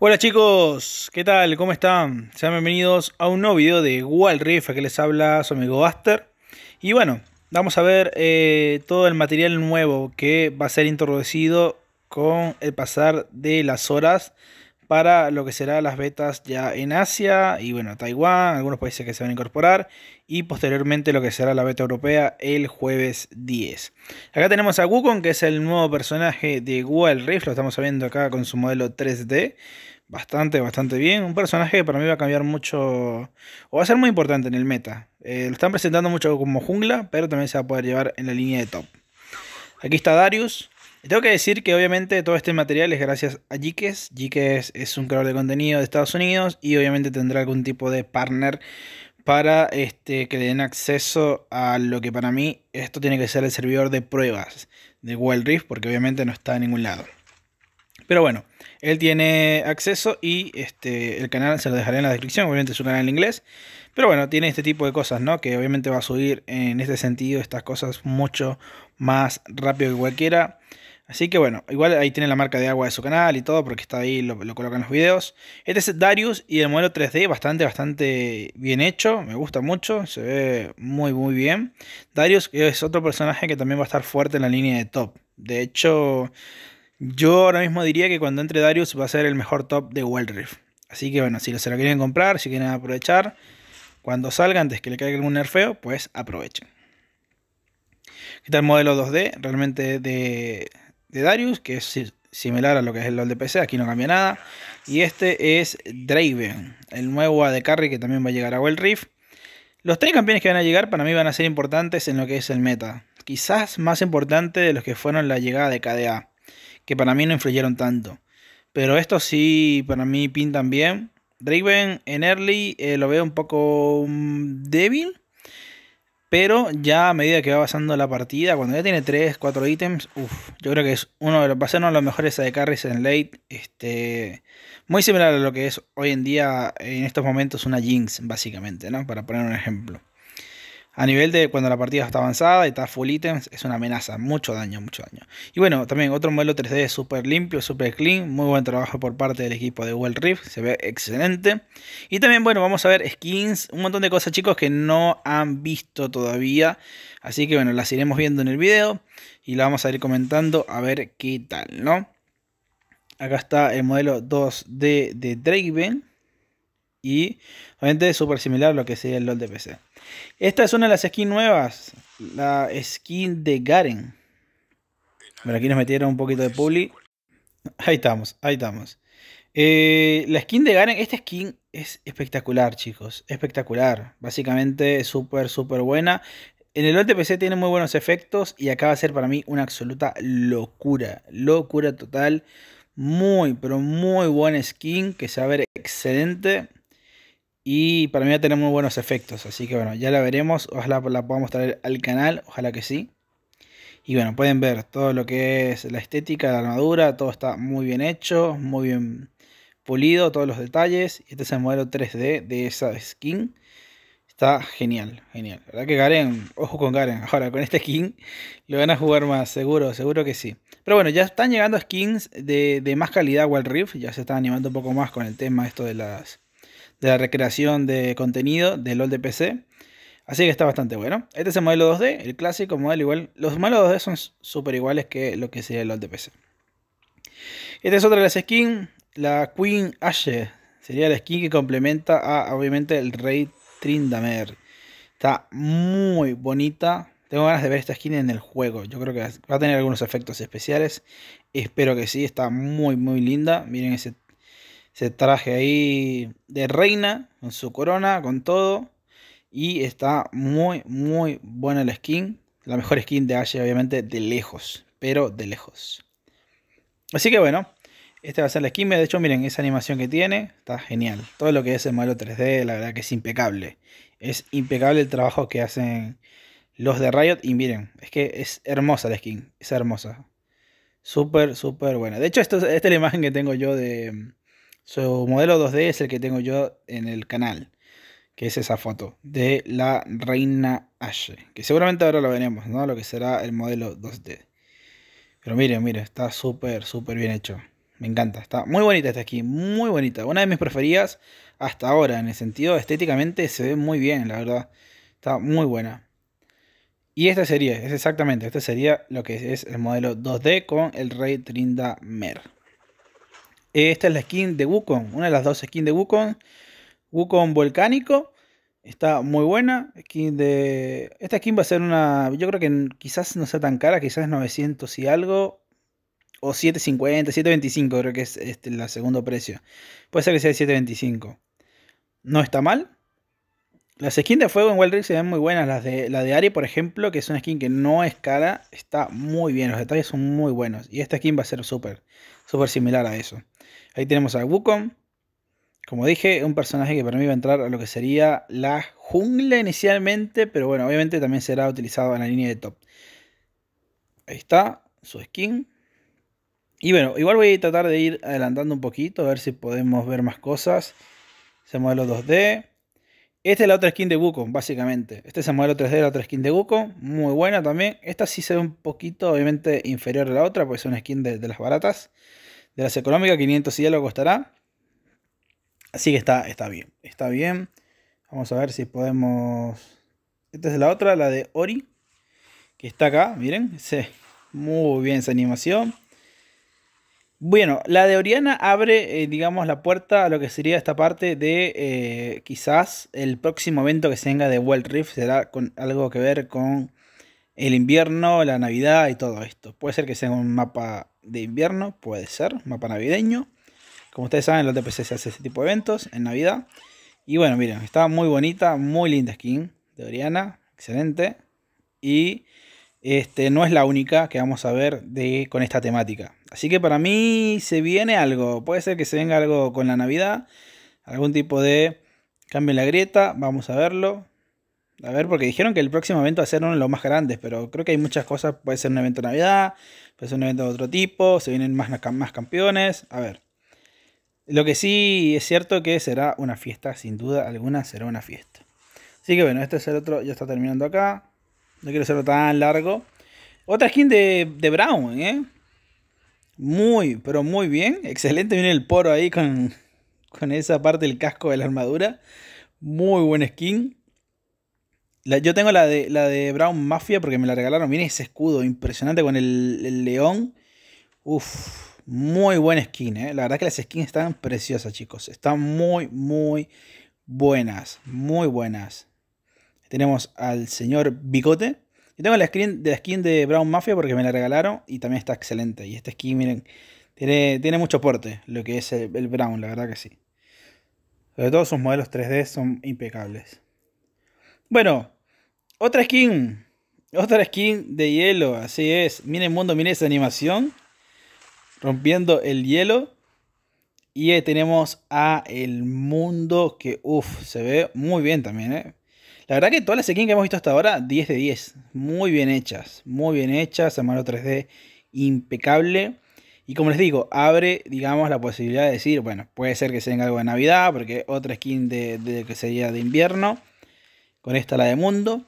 Hola chicos, ¿qué tal? ¿Cómo están? Sean bienvenidos a un nuevo video de Wall Rift, que les habla su amigo Aster Y bueno, vamos a ver eh, todo el material nuevo que va a ser introducido con el pasar de las horas para lo que será las betas ya en Asia y bueno, Taiwán, algunos países que se van a incorporar y posteriormente lo que será la beta europea el jueves 10. Acá tenemos a Wukong, que es el nuevo personaje de Google Rift, lo estamos viendo acá con su modelo 3D. Bastante, bastante bien. Un personaje que para mí va a cambiar mucho, o va a ser muy importante en el meta. Eh, lo están presentando mucho como jungla, pero también se va a poder llevar en la línea de top. Aquí está Darius, tengo que decir que obviamente todo este material es gracias a Jikes. Jikes es un creador de contenido de Estados Unidos y obviamente tendrá algún tipo de partner para este, que le den acceso a lo que para mí esto tiene que ser el servidor de pruebas de Wild Rift, porque obviamente no está en ningún lado. Pero bueno, él tiene acceso y este, el canal se lo dejaré en la descripción, obviamente es un canal en inglés. Pero bueno, tiene este tipo de cosas, ¿no? Que obviamente va a subir en este sentido estas cosas mucho más rápido que cualquiera. Así que bueno, igual ahí tiene la marca de agua de su canal y todo, porque está ahí, lo, colocan los videos. Este es Darius y el modelo 3D, bastante, bastante bien hecho, me gusta mucho, se ve muy, muy bien. Darius es otro personaje que también va a estar fuerte en la línea de top. De hecho, yo ahora mismo diría que cuando entre Darius va a ser el mejor top de Wild Rift. Así que bueno, si se lo quieren comprar, si quieren aprovechar, cuando salga, antes que le caiga algún nerfeo, pues aprovechen. Está el modelo 2D, realmente de de Darius, que es similar a lo que es el LOL de PC, aquí no cambia nada. Y este es Draven, el nuevo AD Carry que también va a llegar a Wild Rift. Los tres campeones que van a llegar para mí van a ser importantes en lo que es el meta. Quizás más importante de los que fueron la llegada de KDA, que para mí no influyeron tanto. Pero estos sí para mí pintan bien. Draven en early eh, lo veo un poco mm, débil pero ya a medida que va pasando la partida, cuando ya tiene 3, 4 ítems, uff, yo creo que es uno de los, va uno de los mejores de carries en late. Este, muy similar a lo que es hoy en día, en estos momentos, una Jinx, básicamente, ¿no? Para poner un ejemplo a nivel de cuando la partida está avanzada y está full items es una amenaza, mucho daño, mucho daño. Y bueno, también otro modelo 3D súper limpio, súper clean, muy buen trabajo por parte del equipo de Well Rift, se ve excelente. Y también, bueno, vamos a ver skins, un montón de cosas chicos que no han visto todavía, así que bueno, las iremos viendo en el video y la vamos a ir comentando a ver qué tal, ¿no? Acá está el modelo 2D de Draven y obviamente es súper similar a lo que sería el LOL de PC. Esta es una de las skins nuevas. La skin de Garen. Bueno, aquí nos metieron un poquito de publi. Ahí estamos, ahí estamos. Eh, la skin de Garen, esta skin es espectacular, chicos. Espectacular. Básicamente súper, súper buena. En el LoL de PC tiene muy buenos efectos y acá va a ser para mí una absoluta locura. Locura total. Muy, pero muy buena skin que se va a ver excelente. Y para mí va a tener muy buenos efectos. Así que bueno, ya la veremos. Ojalá la podamos traer al canal. Ojalá que sí. Y bueno, pueden ver todo lo que es la estética, la armadura. Todo está muy bien hecho. Muy bien pulido. Todos los detalles. Y este es el modelo 3D de esa skin. Está genial, genial. verdad que Garen, ojo con Karen. Ahora, con esta skin lo van a jugar más, seguro, seguro que sí. Pero bueno, ya están llegando skins de, más calidad Wild Rift. Ya se están animando un poco más con el tema esto de las de la recreación de contenido del LOL de PC. Así que está bastante bueno. Este es el modelo 2D, el clásico modelo igual. Los modelos 2D son súper iguales que lo que sería el LOL de PC. Esta es otra de las skins, la Queen Ashe. Sería la skin que complementa a, obviamente, el Rey Trindamer. Está muy bonita. Tengo ganas de ver esta skin en el juego. Yo creo que va a tener algunos efectos especiales. Espero que sí. Está muy, muy linda. Miren ese se traje ahí de reina, con su corona, con todo. Y está muy, muy buena la skin. La mejor skin de Ashe, obviamente, de lejos. Pero de lejos. Así que bueno, esta va a ser la skin. De hecho, miren, esa animación que tiene está genial. Todo lo que es el modelo 3D, la verdad que es impecable. Es impecable el trabajo que hacen los de Riot. Y miren, es que es hermosa la skin. Es hermosa. Súper, súper buena. De hecho, esta es la imagen que tengo yo de, su modelo 2D es el que tengo yo en el canal, que es esa foto de la reina Ashe, que seguramente ahora lo veremos, ¿no? Lo que será el modelo 2D. Pero miren, miren, está súper, súper bien hecho. Me encanta, está muy bonita esta aquí, muy bonita. Una de mis preferidas hasta ahora, en el sentido estéticamente se ve muy bien, la verdad. Está muy buena. Y esta sería, es exactamente, esta sería lo que es el modelo 2D con el rey Trinda Mer. Esta es la skin de Wukong, una de las dos skins de Wukong. Wukong volcánico. Está muy buena. Skin de... Esta skin va a ser una... Yo creo que quizás no sea tan cara, quizás 900 y algo. O 750, 725 creo que es este, el segundo precio. Puede ser que sea 725. No está mal. Las skins de fuego en Wild Rift se ven muy buenas. Las de, la de Ari, por ejemplo, que es una skin que no es cara, está muy bien. Los detalles son muy buenos. Y esta skin va a ser súper, súper similar a eso. Ahí tenemos a Wukong. Como dije, un personaje que para mí va a entrar a lo que sería la jungla inicialmente, pero bueno, obviamente también será utilizado en la línea de top. Ahí está, su skin. Y bueno, igual voy a tratar de ir adelantando un poquito, a ver si podemos ver más cosas. Ese modelo 2D. Esta es la otra skin de Buco, básicamente. Este es el modelo 3D la otra skin de Buco. Muy buena también. Esta sí se ve un poquito, obviamente, inferior a la otra, porque es una skin de, las baratas. De las económicas, 500 y algo costará. Así que está, está bien. Está bien. Vamos a ver si podemos... Esta es la otra, la de Ori. Que está acá, miren. Sí, muy bien esa animación. Bueno, la de Oriana abre, eh, digamos, la puerta a lo que sería esta parte de eh, quizás el próximo evento que se tenga de World Rift será con algo que ver con el invierno, la Navidad y todo esto. Puede ser que sea un mapa de invierno, puede ser, mapa navideño. Como ustedes saben, los DPC se hacen ese tipo de eventos en Navidad. Y bueno, miren, está muy bonita, muy linda skin de Oriana, excelente. Y este, no es la única que vamos a ver de, con esta temática. Así que para mí se viene algo. Puede ser que se venga algo con la Navidad. Algún tipo de cambio en la grieta. Vamos a verlo. A ver, porque dijeron que el próximo evento va a ser uno de los más grandes, pero creo que hay muchas cosas. Puede ser un evento de Navidad, puede ser un evento de otro tipo, se vienen más, más campeones. A ver. Lo que sí es cierto que será una fiesta, sin duda alguna será una fiesta. Así que bueno, este es el otro, ya está terminando acá. No quiero hacerlo tan largo. Otra skin de, Brown, ¿eh? Muy, pero muy bien. Excelente. Viene el poro ahí con, esa parte del casco de la armadura. Muy buena skin. yo tengo la de, la de Brown Mafia porque me la regalaron. Viene ese escudo impresionante con el, león. Uf, muy buena skin, ¿eh? La verdad que las skins están preciosas, chicos. Están muy, muy buenas. Muy buenas. Tenemos al señor Bigote. Y tengo la skin de Brown Mafia porque me la regalaron y también está excelente. Y esta skin, miren, tiene, mucho porte lo que es el, Brown, la verdad que sí. Sobre todo sus modelos 3D son impecables. Bueno, otra skin. Otra skin de hielo, así es. Miren el mundo, miren esa animación. Rompiendo el hielo. Y tenemos a el mundo que, uff, se ve muy bien también, ¿eh? La verdad que todas las skins que hemos visto hasta ahora, 10 de 10. Muy bien hechas, muy bien hechas, a mano 3D impecable. Y como les digo, abre, digamos, la posibilidad de decir, bueno, puede ser que sea algo de Navidad, porque otra skin de, que sería de invierno. Con esta la de Mundo.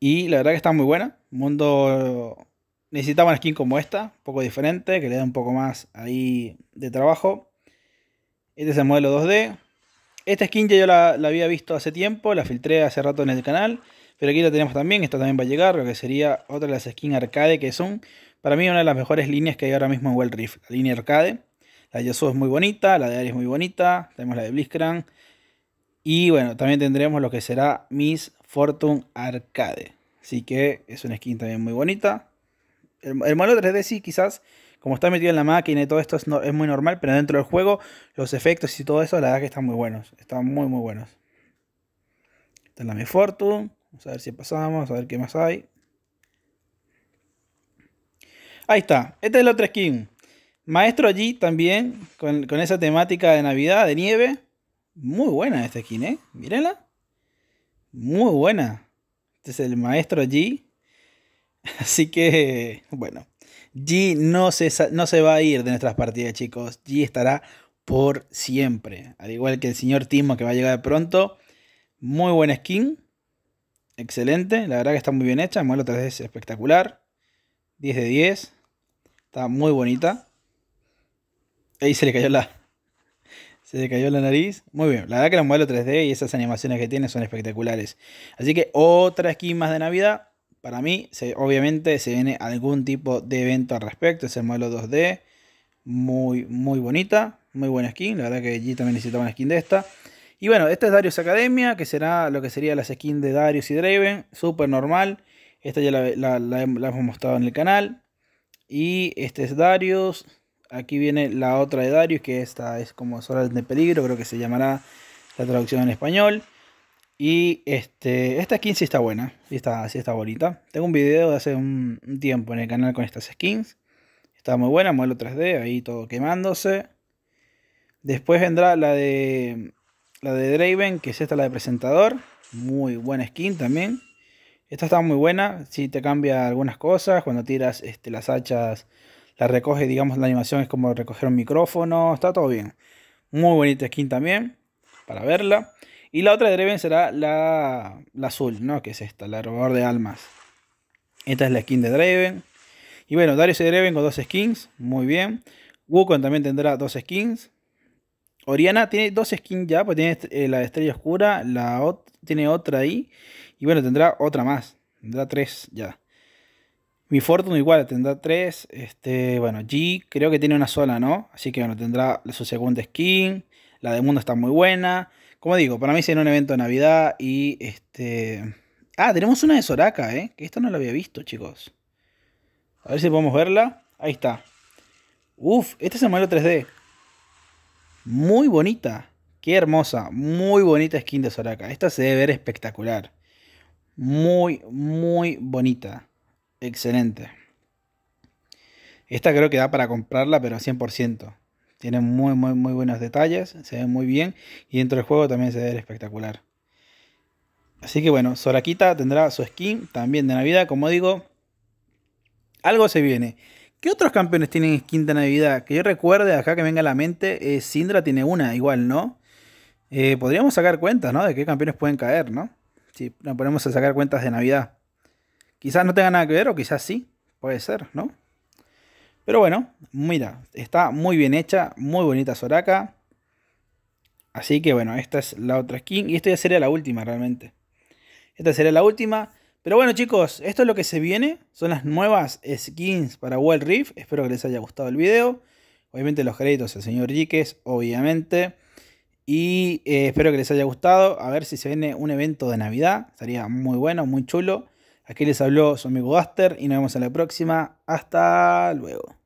Y la verdad que está muy buena. Mundo necesitaba una skin como esta, un poco diferente, que le dé un poco más ahí de trabajo. Este es el modelo 2D. Esta skin ya yo la, había visto hace tiempo, la filtré hace rato en el canal, pero aquí la tenemos también, esta también va a llegar, lo que sería otra de las skins arcade que son, para mí, una de las mejores líneas que hay ahora mismo en Wild Rift, la línea arcade. La de Yasuo es muy bonita, la de Ari es muy bonita, tenemos la de Blitzcrank. Y bueno, también tendremos lo que será Miss Fortune Arcade. Así que es una skin también muy bonita. El, el malo 3D sí quizás como está metido en la máquina y todo esto es, muy normal, pero dentro del juego los efectos y todo eso, la verdad que están muy buenos, están muy muy buenos. Esta es la Mi Fortune, vamos a ver si pasamos, a ver qué más hay. Ahí está, Este es el otro skin. Maestro allí también, con, esa temática de Navidad, de nieve. Muy buena esta skin, ¿eh? Mírenla. Muy buena. Este es el maestro G Así que, bueno. G no se, no se va a ir de nuestras partidas, chicos. G estará por siempre. Al igual que el señor Timo que va a llegar de pronto. Muy buena skin. Excelente. La verdad que está muy bien hecha. El modelo 3D es espectacular. 10 de 10. Está muy bonita. Ahí se le cayó la. Se le cayó la nariz. Muy bien. La verdad que el modelo 3D y esas animaciones que tiene son espectaculares. Así que otra skin más de Navidad. Para mí, obviamente, se viene algún tipo de evento al respecto. Es el modelo 2D. Muy, muy bonita. Muy buena skin. La verdad que G también necesitaba una skin de esta. Y bueno, esta es Darius Academia, que será lo que serían las skins de Darius y Draven. Súper normal. Esta ya la, hemos mostrado en el canal. Y este es Darius. Aquí viene la otra de Darius, que esta es como zona de Peligro, creo que se llamará la traducción en español. Y este, esta skin sí está buena, sí está, está bonita. Tengo un video de hace un, tiempo en el canal con estas skins. Está muy buena, modelo 3D, ahí todo quemándose. Después vendrá la de la de Draven, que es esta la de presentador, muy buena skin también. Esta está muy buena, si te cambia algunas cosas, cuando tiras este, las hachas, la recoge, digamos, la animación es como recoger un micrófono, está todo bien. Muy bonita skin también, para verla. Y la otra de Draven será la, azul, ¿no? Que es esta, la robador de almas. Esta es la skin de Draven. Y bueno, Darius y Draven con dos skins, muy bien. Wukong también tendrá dos skins. Oriana tiene dos skins ya, pues tiene eh, la Estrella Oscura, la ot tiene otra ahí. Y bueno, tendrá otra más. Tendrá tres ya. Mi Fortune igual tendrá tres. Este, bueno, G creo que tiene una sola, ¿no? Así que bueno, tendrá su segunda skin. La de Mundo está muy buena. Como digo, para mí sería un evento de Navidad y este... Ah, tenemos una de Soraka, ¿eh? Que esta no la había visto, chicos. A ver si podemos verla. Ahí está. Uf, esta es el modelo 3D. Muy bonita. Qué hermosa. Muy bonita skin de Soraka. Esta se debe ver espectacular. Muy, muy bonita. Excelente. Esta creo que da para comprarla, pero 100%. Tiene muy, muy, muy buenos detalles, se ve muy bien y dentro del juego también se ve espectacular. Así que bueno, Sorakita tendrá su skin también de Navidad, como digo. Algo se viene. ¿Qué otros campeones tienen skin de Navidad? Que yo recuerde acá que venga a la mente, eh, Sindra tiene una igual, ¿no? Eh, podríamos sacar cuentas, ¿no? De qué campeones pueden caer, ¿no? Si nos ponemos a sacar cuentas de Navidad. Quizás no tenga nada que ver o quizás sí. Puede ser, ¿no? Pero bueno, mira, está muy bien hecha, muy bonita Soraka. Así que bueno, esta es la otra skin. Y esta ya sería la última realmente. Esta sería la última. Pero bueno chicos, esto es lo que se viene. Son las nuevas skins para Wild Rift. Espero que les haya gustado el video. Obviamente los créditos al señor Jiques, obviamente. Y eh, espero que les haya gustado. A ver si se viene un evento de Navidad. Sería muy bueno, muy chulo. Aquí les habló su amigo Duster y nos vemos en la próxima. Hasta luego.